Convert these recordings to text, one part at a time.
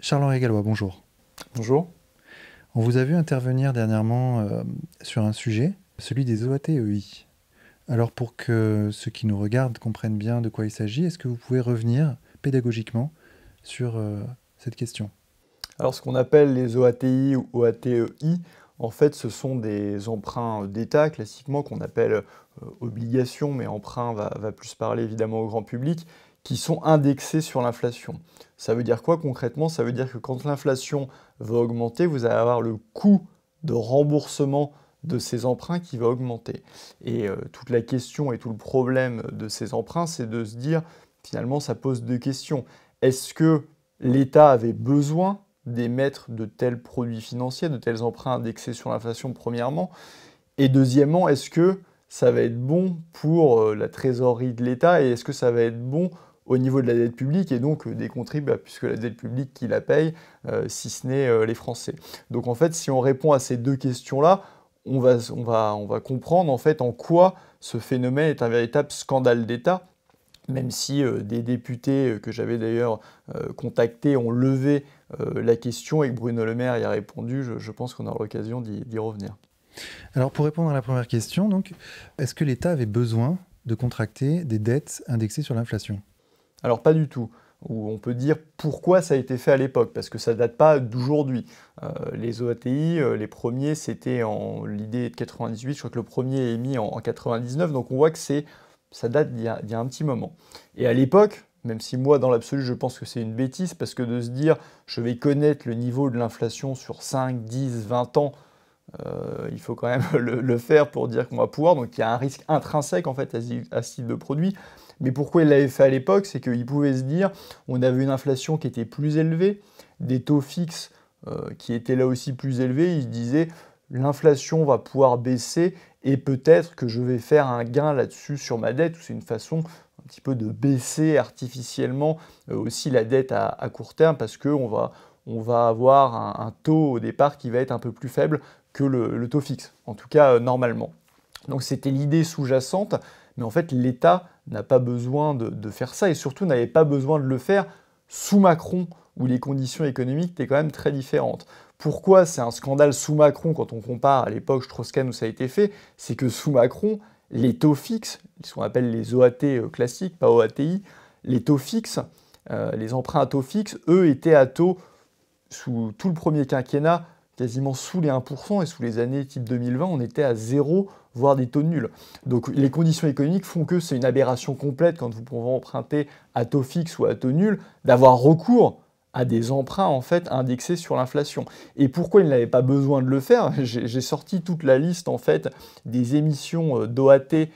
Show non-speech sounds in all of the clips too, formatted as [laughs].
Charles-Henri Gallois, bonjour. Bonjour. On vous a vu intervenir dernièrement euh, sur un sujet, celui des OATEI. Alors pour que ceux qui nous regardent comprennent bien de quoi il s'agit, est-ce que vous pouvez revenir pédagogiquement sur euh, cette question Alors ce qu'on appelle les OATI ou OATEI, en fait ce sont des emprunts d'État classiquement qu'on appelle euh, obligations, mais emprunt va plus parler évidemment au grand public qui sont indexés sur l'inflation. Ça veut dire quoi concrètement Ça veut dire que quand l'inflation va augmenter, vous allez avoir le coût de remboursement de ces emprunts qui va augmenter. Et euh, toute la question et tout le problème de ces emprunts, c'est de se dire, finalement, ça pose deux questions. Est-ce que l'État avait besoin d'émettre de tels produits financiers, de tels emprunts indexés sur l'inflation, premièrement Et deuxièmement, est-ce que ça va être bon pour euh, la trésorerie de l'État et est-ce que ça va être bon au niveau de la dette publique et donc euh, des contribuables, bah, puisque la dette publique qui la paye, euh, si ce n'est euh, les Français. Donc en fait, si on répond à ces deux questions-là, on va, on, va, comprendre en fait en quoi ce phénomène est un véritable scandale d'État, même si des députés que j'avais d'ailleurs contactés ont levé la question et que Bruno Le Maire y a répondu, je, je pense qu'on aura l'occasion d'y revenir. Alors pour répondre à la première question, est-ce que l'État avait besoin de contracter des dettes indexées sur l'inflation alors pas du tout où on peut dire pourquoi ça a été fait à l'époque, parce que ça ne date pas d'aujourd'hui. Euh, les OATI, euh, les premiers, c'était en l'idée de 98, je crois que le premier est mis en, 99, donc on voit que c'est ça date d'il y, a un petit moment. Et à l'époque, même si moi dans l'absolu je pense que c'est une bêtise, parce que de se dire je vais connaître le niveau de l'inflation sur 5, 10, 20 ans, euh, il faut quand même [laughs] le, faire pour dire qu'on va pouvoir, donc il y a un risque intrinsèque en fait à ce type de produit. Mais pourquoi il l'avait fait à l'époque C'est qu'il pouvait se dire, on avait une inflation qui était plus élevée, des taux fixes euh, qui étaient là aussi plus élevés. Il se disait, l'inflation va pouvoir baisser et peut-être que je vais faire un gain là-dessus sur ma dette. C'est une façon un petit peu de baisser artificiellement euh, aussi la dette à, court terme parce qu'on va, on va avoir un, taux au départ qui va être un peu plus faible que le, taux fixe, en tout cas euh, normalement. Donc c'était l'idée sous-jacente, mais en fait l'État n'a pas besoin de, faire ça et surtout n'avait pas besoin de le faire sous Macron où les conditions économiques étaient quand même très différentes. Pourquoi c'est un scandale sous Macron quand on compare à l'époque strauss où ça a été fait C'est que sous Macron, les taux fixes, ce qu'on appelle les OAT euh, classiques, pas OATI, les taux fixes, euh, les emprunts à taux fixes, eux étaient à taux sous tout le premier quinquennat quasiment sous les 1%, et sous les années type 2020, on était à zéro, voire des taux nuls. Donc les conditions économiques font que c'est une aberration complète quand vous pouvez emprunter à taux fixe ou à taux nul, d'avoir recours à des emprunts en fait indexés sur l'inflation. Et pourquoi il n'avait pas besoin de le faire [laughs] J'ai sorti toute la liste en fait des émissions euh, d'OAT euh,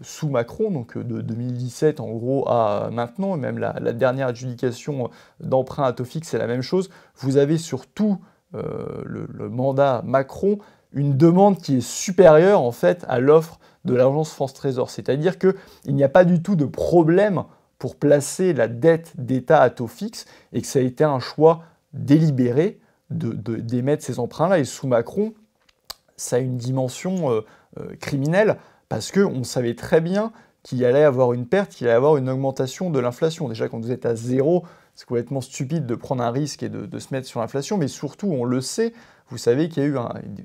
sous Macron, donc euh, de 2017 en gros à maintenant, et même la, la dernière adjudication d'emprunt à taux fixe, c'est la même chose. Vous avez sur tout euh, le, mandat Macron une demande qui est supérieure en fait à l'offre de l'agence France Trésor. C'est-à-dire qu'il n'y a pas du tout de problème pour placer la dette d'État à taux fixe et que ça a été un choix délibéré d'émettre de, ces emprunts-là. Et sous Macron, ça a une dimension euh, euh, criminelle parce qu'on savait très bien qu'il allait avoir une perte, qu'il allait avoir une augmentation de l'inflation. Déjà, quand vous êtes à zéro, c'est complètement stupide de prendre un risque et de, se mettre sur l'inflation, mais surtout, on le sait, vous savez qu'il y a eu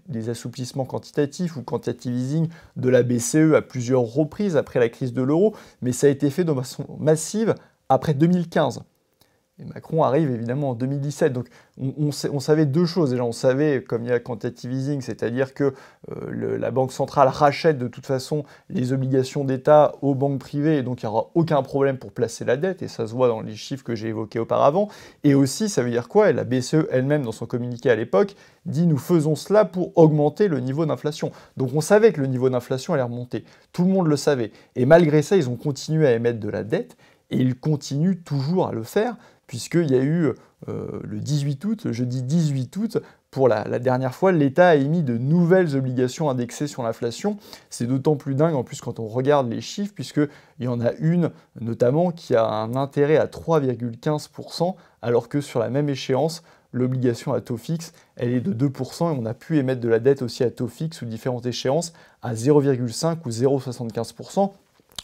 des assouplissements quantitatifs ou quantitative easing de la BCE à plusieurs reprises après la crise de l'euro, mais ça a été fait de façon massive après 2015. Et Macron arrive évidemment en 2017. Donc on, savait deux choses déjà. On savait, comme il y a quantitative easing, c'est-à-dire que euh, la Banque centrale rachète de toute façon les obligations d'État aux banques privées, et donc il n'y aura aucun problème pour placer la dette, et ça se voit dans les chiffres que j'ai évoqués auparavant. Et aussi, ça veut dire quoi la BCE elle-même, dans son communiqué à l'époque, dit nous faisons cela pour augmenter le niveau d'inflation. Donc on savait que le niveau d'inflation allait remonter. Tout le monde le savait. Et malgré ça, ils ont continué à émettre de la dette et ils continuent toujours à le faire, puisqu'il y a eu euh, le 18 août, je dis 18 août, pour la, dernière fois, l'État a émis de nouvelles obligations indexées sur l'inflation. C'est d'autant plus dingue en plus quand on regarde les chiffres, puisqu'il y en a une notamment qui a un intérêt à 3,15%, alors que sur la même échéance, l'obligation à taux fixe, elle est de 2% et on a pu émettre de la dette aussi à taux fixe sous différentes échéances à 0,5 ou 0,75%.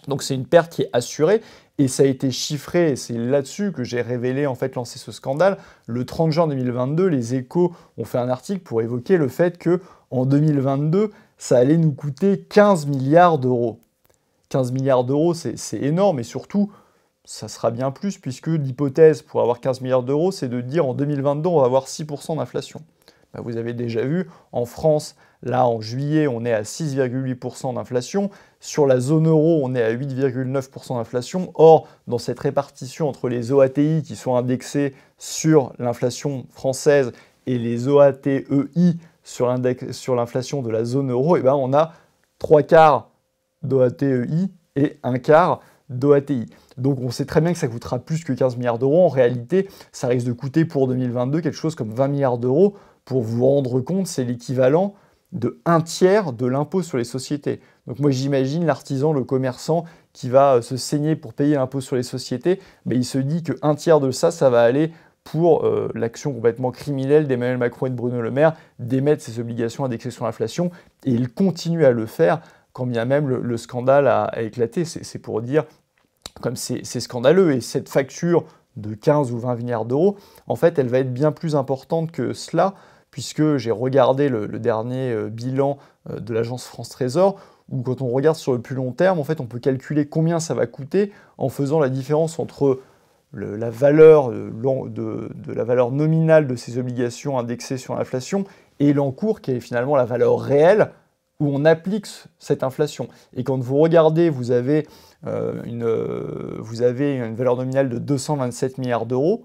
Donc c'est une perte qui est assurée et ça a été chiffré, Et c'est là-dessus que j'ai révélé, en fait, lancé ce scandale. Le 30 juin 2022, les échos ont fait un article pour évoquer le fait que, en 2022, ça allait nous coûter 15 milliards d'euros. 15 milliards d'euros, c'est énorme, et surtout, ça sera bien plus, puisque l'hypothèse pour avoir 15 milliards d'euros, c'est de dire en 2022, on va avoir 6% d'inflation. Bah, vous avez déjà vu, en France, là, en juillet, on est à 6,8% d'inflation. Sur la zone euro, on est à 8,9% d'inflation. Or, dans cette répartition entre les OATI qui sont indexés sur l'inflation française et les OATEI sur l'inflation de la zone euro, eh ben on a trois quarts d'OATEI et un quart d'OATI. Donc on sait très bien que ça coûtera plus que 15 milliards d'euros. En réalité, ça risque de coûter pour 2022 quelque chose comme 20 milliards d'euros. Pour vous rendre compte, c'est l'équivalent de un tiers de l'impôt sur les sociétés. Donc moi j'imagine l'artisan, le commerçant qui va euh, se saigner pour payer l'impôt sur les sociétés, mais il se dit qu'un tiers de ça, ça va aller pour euh, l'action complètement criminelle d'Emmanuel Macron et de Bruno Le Maire d'émettre ses obligations indexées sur l'inflation, et il continue à le faire quand bien même le, scandale a, éclaté. C'est pour dire comme c'est scandaleux, et cette facture de 15 ou 20 milliards d'euros, en fait, elle va être bien plus importante que cela, puisque j'ai regardé le dernier euh, bilan de l'agence France Trésor, ou quand on regarde sur le plus long terme, en fait, on peut calculer combien ça va coûter en faisant la différence entre la valeur, euh, de, la valeur nominale de ces obligations indexées sur l'inflation et l'encours qui est finalement la valeur réelle où on applique cette inflation. Et quand vous regardez, vous euh, euh, vous avez une valeur nominale de 227 milliards d'euros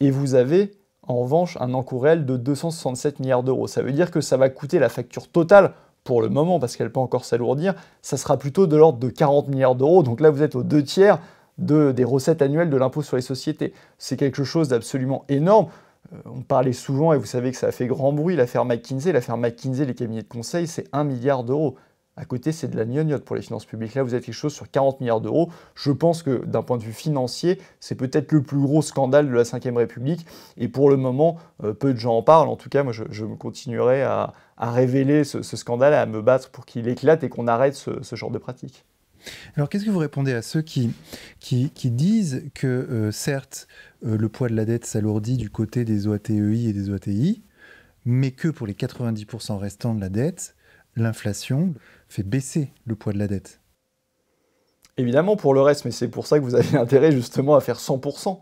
et vous avez en revanche un encours réel de 267 milliards d'euros. Ça veut dire que ça va coûter la facture totale pour le moment, parce qu'elle peut encore s'alourdir, ça sera plutôt de l'ordre de 40 milliards d'euros. Donc là, vous êtes aux deux tiers de, des recettes annuelles de l'impôt sur les sociétés. C'est quelque chose d'absolument énorme. Euh, on parlait souvent, et vous savez que ça a fait grand bruit, l'affaire McKinsey. L'affaire McKinsey, les cabinets de conseil, c'est 1 milliard d'euros. À côté, c'est de la gnognotte pour les finances publiques. Là, vous avez quelque chose sur 40 milliards d'euros. Je pense que d'un point de vue financier, c'est peut-être le plus gros scandale de la Ve République. Et pour le moment, euh, peu de gens en parlent. En tout cas, moi, je, continuerai à, révéler ce, scandale, à me battre pour qu'il éclate et qu'on arrête ce, genre de pratique. Alors qu'est-ce que vous répondez à ceux qui, disent que euh, certes euh, le poids de la dette s'alourdit du côté des OATEI et des OATI, mais que pour les 90% restants de la dette, l'inflation fait baisser le poids de la dette. Évidemment pour le reste, mais c'est pour ça que vous avez [laughs] intérêt justement à faire 100%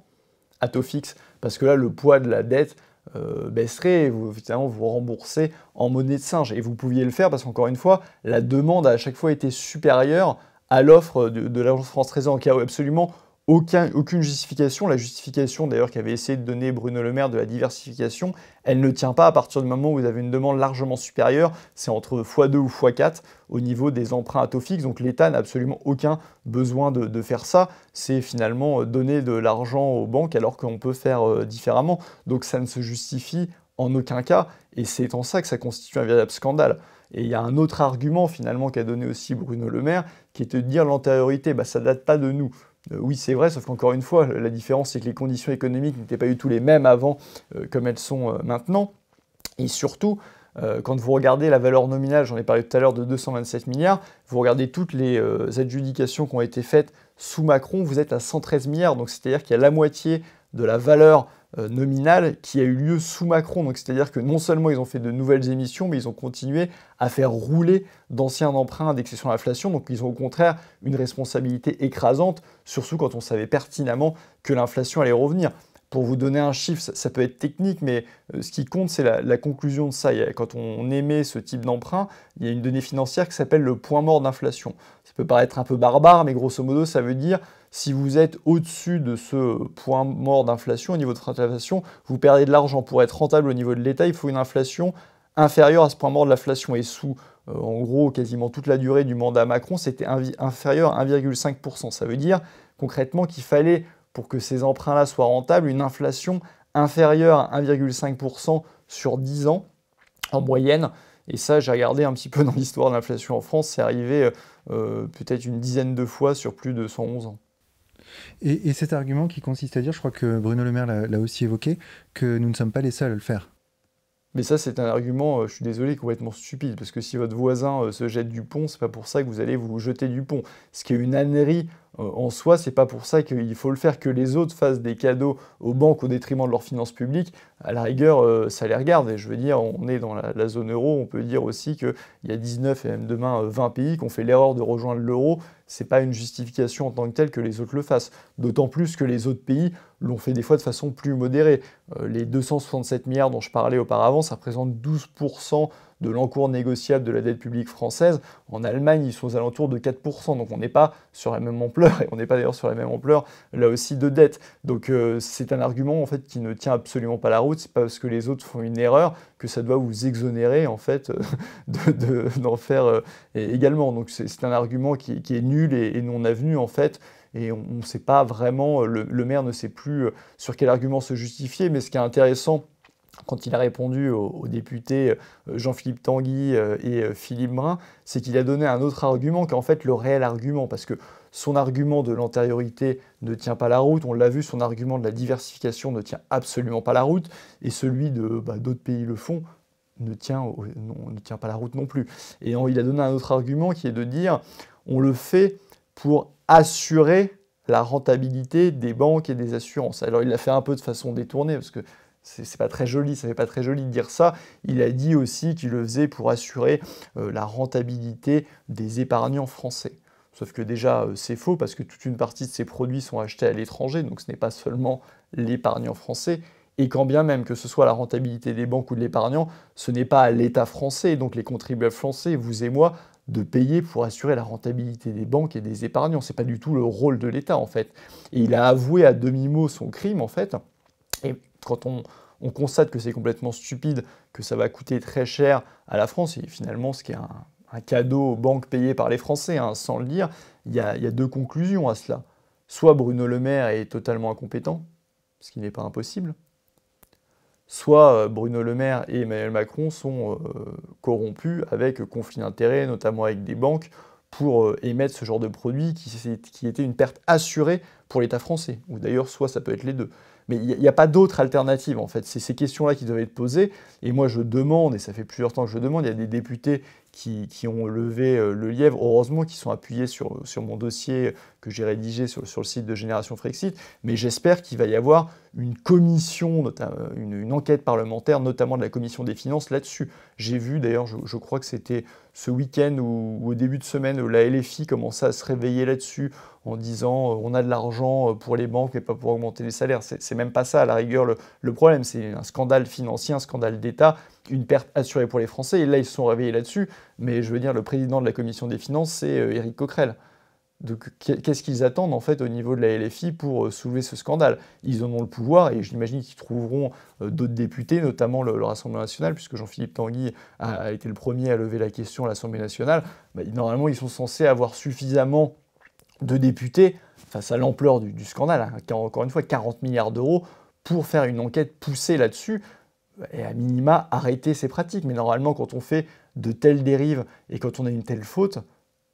à taux fixe, parce que là le poids de la dette euh, baisserait et vous, vous remboursez en monnaie de singe. Et vous pouviez le faire parce qu'encore une fois, la demande a à chaque fois été supérieure à l'offre de, de l'Agence France Trésor, qui a absolument aucune justification. La justification d'ailleurs qu'avait essayé de donner Bruno Le Maire de la diversification, elle ne tient pas à partir du moment où vous avez une demande largement supérieure, c'est entre x2 ou x4 au niveau des emprunts à taux fixe. Donc l'État n'a absolument aucun besoin de, faire ça. C'est finalement euh, donner de l'argent aux banques alors qu'on peut faire euh, différemment. Donc ça ne se justifie en aucun cas, et c'est en ça que ça constitue un véritable scandale. Et il y a un autre argument finalement qu'a donné aussi Bruno Le Maire, qui est de dire l'antériorité, bah, ça date pas de nous. Euh, oui, c'est vrai, sauf qu'encore une fois, la différence, c'est que les conditions économiques n'étaient pas du tout les mêmes avant euh, comme elles sont euh, maintenant. Et surtout, quand vous regardez la valeur nominale, j'en ai parlé tout à l'heure, de 227 milliards, vous regardez toutes les adjudications qui ont été faites sous Macron, vous êtes à 113 milliards. Donc c'est-à-dire qu'il y a la moitié de la valeur euh, nominale qui a eu lieu sous Macron. Donc c'est-à-dire que non seulement ils ont fait de nouvelles émissions, mais ils ont continué à faire rouler d'anciens emprunts d'excession à l'inflation. Donc ils ont au contraire une responsabilité écrasante, surtout quand on savait pertinemment que l'inflation allait revenir. Pour vous donner un chiffre, ça, peut être technique, mais euh, ce qui compte, c'est la, la, conclusion de ça. Quand on émet ce type d'emprunt, il y a une donnée financière qui s'appelle le point mort d'inflation. Ça peut paraître un peu barbare, mais grosso modo, ça veut dire si vous êtes au-dessus de ce point mort d'inflation, au niveau de l'inflation, vous perdez de l'argent. Pour être rentable au niveau de l'État, il faut une inflation inférieure à ce point mort de l'inflation. Et sous, euh, en gros, quasiment toute la durée du mandat Macron, c'était inférieur à 1,5%. Ça veut dire concrètement qu'il fallait, pour que ces emprunts-là soient rentables, une inflation inférieure à 1,5% sur 10 ans en moyenne. Et ça, j'ai regardé un petit peu dans l'histoire de l'inflation en France, c'est arrivé euh, euh, peut-être une dizaine de fois sur plus de 111 ans. Et, cet argument qui consiste à dire, je crois que Bruno Le Maire l'a aussi évoqué, que nous ne sommes pas les seuls à le faire. Mais ça, c'est un argument, euh, je suis désolé, complètement stupide, parce que si votre voisin euh, se jette du pont, c'est pas pour ça que vous allez vous jeter du pont. Ce qui est une ânerie euh, en soi, c'est pas pour ça qu'il faut le faire que les autres fassent des cadeaux aux banques au détriment de leurs finances publiques. À la rigueur, euh, ça les regarde. Et je veux dire, on est dans la, zone euro, on peut dire aussi qu'il y a 19 et même demain 20 euh, pays qui ont fait l'erreur de rejoindre l'euro. C'est pas une justification en tant que telle que les autres le fassent. D'autant plus que les autres pays l'ont fait des fois de façon plus modérée. les 267 milliards dont je parlais auparavant, ça représente 12% de l'encours négociable de la dette publique française. En Allemagne, ils sont aux alentours de 4%, donc on n'est pas sur la même ampleur, et on n'est pas d'ailleurs sur la même ampleur là aussi de dette. Donc euh, c'est un argument en fait qui ne tient absolument pas la route, c'est pas parce que les autres font une erreur que ça doit vous exonérer en fait euh, [laughs] d'en faire euh, également. Donc c'est un argument qui, est nul et, non avenu en fait et on ne sait pas vraiment, le, le, maire ne sait plus sur quel argument se justifier, mais ce qui est intéressant quand il a répondu aux, députés euh, Jean-Philippe Tanguy euh, et euh, Philippe Brun, c'est qu'il a donné un autre argument qui est en fait le réel argument, parce que son argument de l'antériorité ne tient pas la route, on l'a vu, son argument de la diversification ne tient absolument pas la route, et celui de bah, d'autres pays le font ne tient, ne tient pas la route non plus. Et il a donné un autre argument qui est de dire on le fait pour assurer la rentabilité des banques et des assurances. Alors il l'a fait un peu de façon détournée, parce que c'est pas très joli, ça fait pas très joli de dire ça. Il a dit aussi qu'il le faisait pour assurer euh, la rentabilité des épargnants français. Sauf que déjà, euh, c'est faux parce que toute une partie de ces produits sont achetés à l'étranger, donc ce n'est pas seulement l'épargnant français. Et quand bien même que ce soit la rentabilité des banques ou de l'épargnant, ce n'est pas à l'État français, donc les contribuables français, vous et moi, de payer pour assurer la rentabilité des banques et des épargnants. C'est pas du tout le rôle de l'État en fait. Et il a avoué à demi-mot son crime en fait quand on, constate que c'est complètement stupide, que ça va coûter très cher à la France, et finalement ce qui est un, cadeau aux banques payées par les Français, hein, sans le dire, il y, a deux conclusions à cela. Soit Bruno Le Maire est totalement incompétent, ce qui n'est pas impossible, soit euh, Bruno Le Maire et Emmanuel Macron sont euh, corrompus avec conflit d'intérêts, notamment avec des banques, pour euh, émettre ce genre de produit qui était une perte assurée pour l'État français. Ou d'ailleurs, soit ça peut être les deux. Mais il n'y a, pas d'autre alternative, en fait. C'est ces questions-là qui doivent être posées. Et moi, je demande, et ça fait plusieurs temps que je demande, il y a des députés qui, ont levé euh, le lièvre, heureusement qu'ils sont appuyés sur, sur mon dossier que j'ai rédigé sur, sur, le site de Génération Frexit, mais j'espère qu'il va y avoir une commission, une, une, enquête parlementaire, notamment de la commission des finances là-dessus. J'ai vu d'ailleurs, je, crois que c'était ce week-end ou, au début de semaine, où la LFI commençait à se réveiller là-dessus en disant euh, on a de l'argent euh, pour les banques et pas pour augmenter les salaires. C'est même pas ça à la rigueur le problème, c'est un scandale financier, un scandale d'État une perte assurée pour les Français. Et là, ils se sont réveillés là-dessus. Mais je veux dire, le président de la commission des finances, c'est euh, Éric Coquerel. Donc, qu'est-ce qu'ils attendent en fait au niveau de la LFI pour euh, soulever ce scandale Ils en ont le pouvoir et j'imagine qu'ils trouveront euh, d'autres députés, notamment le, Rassemblement national, puisque Jean-Philippe Tanguy a, été le premier à lever la question à l'Assemblée nationale. Bah, normalement, ils sont censés avoir suffisamment de députés face à l'ampleur du, scandale, hein, encore une fois 40 milliards d'euros, pour faire une enquête poussée là-dessus et à minima arrêter ces pratiques. Mais normalement, quand on fait de telles dérives et quand on a une telle faute,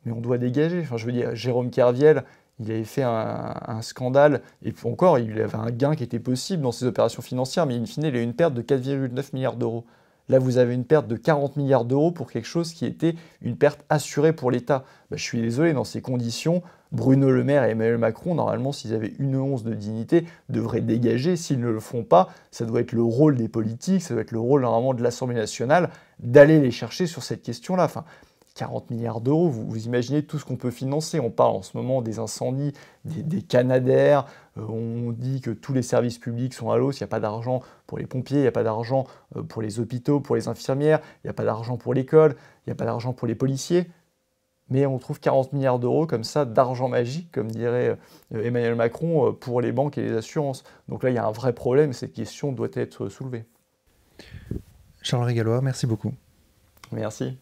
mais on doit dégager. je veux dire, Jérôme Kerviel, il avait fait un, scandale, et puis encore, il avait un gain qui était possible dans ses opérations financières, mais in fine, il a eu une perte de 4,9 milliards d'euros. Là, vous avez une perte de 40 milliards d'euros pour quelque chose qui était une perte assurée pour l'État. Bah, je suis désolé, dans ces conditions, Bruno Le Maire et Emmanuel Macron, normalement, s'ils avaient une once de dignité, devraient dégager. S'ils ne le font pas, ça doit être le rôle des politiques, ça doit être le rôle normalement de l'Assemblée nationale d'aller les chercher sur cette question-là. 40 milliards d'euros, vous, imaginez tout ce qu'on peut financer. On parle en ce moment des incendies, des, canadaires, euh, on dit que tous les services publics sont à l'os, il n'y a pas d'argent pour les pompiers, il n'y a pas d'argent euh, pour les hôpitaux, pour les infirmières, il n'y a pas d'argent pour l'école, il n'y a pas d'argent pour les policiers. Mais on trouve 40 milliards d'euros comme ça d'argent magique, comme dirait euh, Emmanuel Macron, pour les banques et les assurances. Donc là, il y a un vrai problème, cette question doit être soulevée. Charles Régalois, merci beaucoup. Merci.